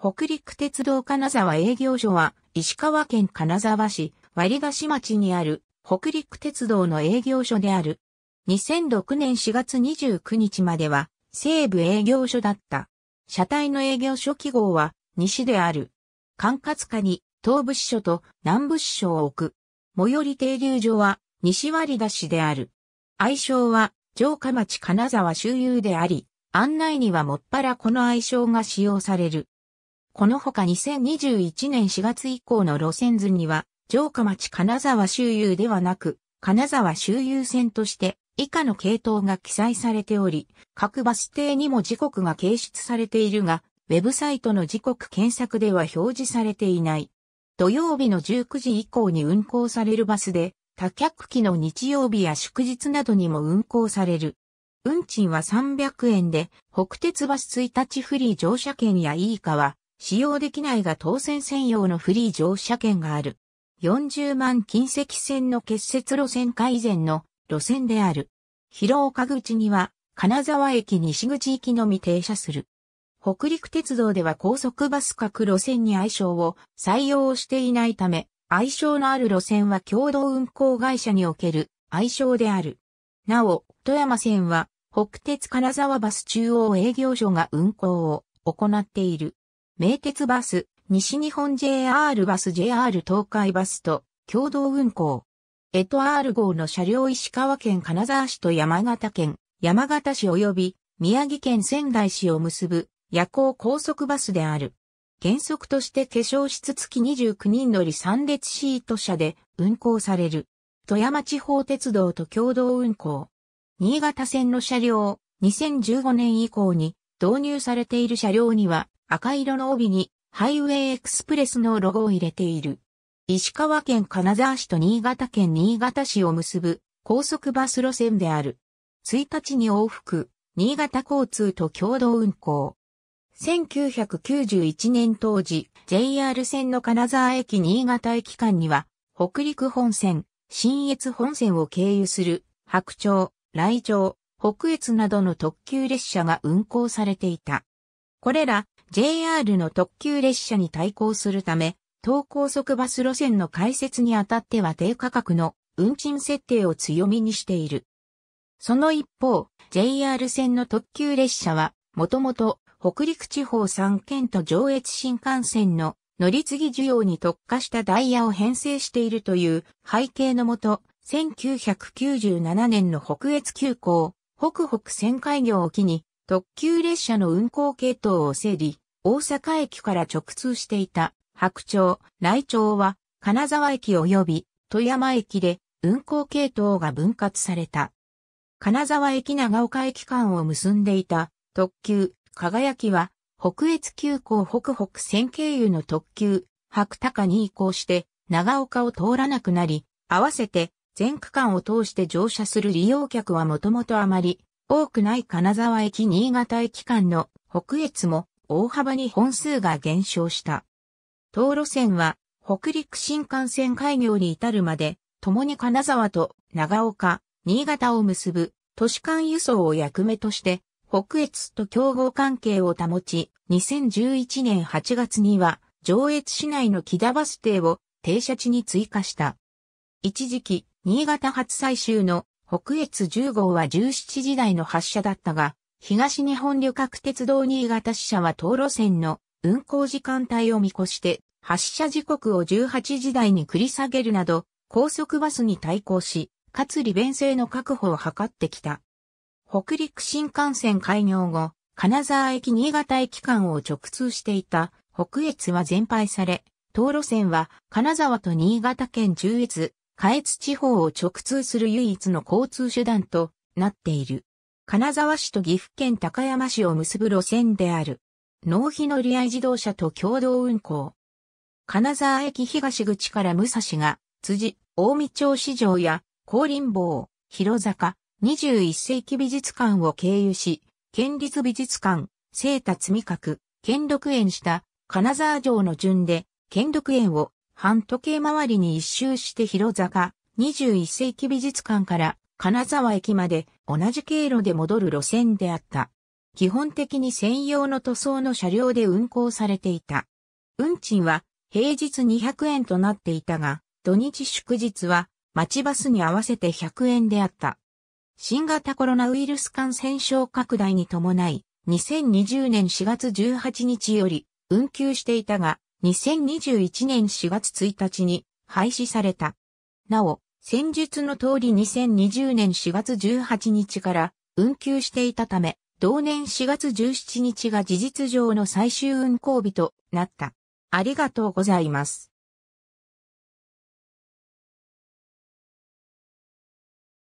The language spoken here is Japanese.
北陸鉄道金沢営業所は、石川県金沢市、割ヶ市町にある、北陸鉄道の営業所である。2006年4月29日までは、西部営業所だった。車体の営業所記号は、西である。管轄下に、東部支所と南部支所を置く。最寄り停留所は、西割田市である。愛称は、城下町金沢周遊であり、案内にはもっぱらこの愛称が使用される。このほか2021年4月以降の路線図には、城下町金沢周遊ではなく、金沢周遊線として以下の系統が記載されており、各バス停にも時刻が掲出されているが、ウェブサイトの時刻検索では表示されていない。土曜日の19時以降に運行されるバスで、多客機の日曜日や祝日などにも運行される。運賃は300円で、北鉄バス1日フリー乗車券や e いかは、使用できないが当選専用のフリー乗車券がある。40万近石線の結節路線改善の路線である。広岡口には、金沢駅西口行きのみ停車する。北陸鉄道では高速バス各路線に愛称を採用していないため、愛称のある路線は共同運行会社における愛称である。なお、富山線は北鉄金沢バス中央営業所が運行を行っている。名鉄バス、西日本 JR バス JR 東海バスと共同運行。エトアール号の車両石川県金沢市と山形県、山形市及び宮城県仙台市を結ぶ夜行高速バスである。原則として化粧室付き29人乗り3列シート車で運行される。富山地方鉄道と共同運行。新潟線の車両、2015年以降に導入されている車両には、赤色の帯にハイウェイエクスプレスのロゴを入れている。石川県金沢市と新潟県新潟市を結ぶ高速バス路線である。1日に往復、新潟交通と共同運行。1991年当時、JR 線の金沢駅新潟駅間には、北陸本線、新越本線を経由する、白鳥、来鳥、北越などの特急列車が運行されていた。これら JR の特急列車に対抗するため、東高速バス路線の開設にあたっては低価格の運賃設定を強みにしている。その一方、JR 線の特急列車は、もともと北陸地方3県と上越新幹線の乗り継ぎ需要に特化したダイヤを編成しているという背景のもと、1997年の北越急行、北北線開業を機に特急列車の運行系統を整理、大阪駅から直通していた白鳥、雷鳥は金沢駅及び富山駅で運行系統が分割された。金沢駅長岡駅間を結んでいた特急、輝きは北越急行北北線経由の特急、白鷹に移行して長岡を通らなくなり、合わせて全区間を通して乗車する利用客はもともとあまり多くない金沢駅新潟駅間の北越も大幅に本数が減少した。道路線は北陸新幹線開業に至るまで共に金沢と長岡、新潟を結ぶ都市間輸送を役目として北越と競合関係を保ち、2011年8月には上越市内の木田バス停を停車地に追加した。一時期、新潟初採集の北越10号は17時台の発車だったが、東日本旅客鉄道新潟支社は道路線の運行時間帯を見越して発車時刻を18時台に繰り下げるなど、高速バスに対抗し、かつ利便性の確保を図ってきた。北陸新幹線開業後、金沢駅新潟駅間を直通していた北越は全廃され、道路線は金沢と新潟県中越、下越地方を直通する唯一の交通手段となっている。金沢市と岐阜県高山市を結ぶ路線である。納費乗り合い自動車と共同運行。金沢駅東口から武蔵が、辻、大見町市場や、高林坊、広坂、21世紀美術館を経由し、県立美術館、聖積味覚、県六園した、金沢城の順で、県六園を半時計回りに一周して広坂、21世紀美術館から金沢駅まで同じ経路で戻る路線であった。基本的に専用の塗装の車両で運行されていた。運賃は平日200円となっていたが、土日祝日は町バスに合わせて100円であった。新型コロナウイルス感染症拡大に伴い、2020年4月18日より運休していたが、2021年4月1日に廃止された。なお、戦術の通り2020年4月18日から運休していたため、同年4月17日が事実上の最終運行日となった。ありがとうございます。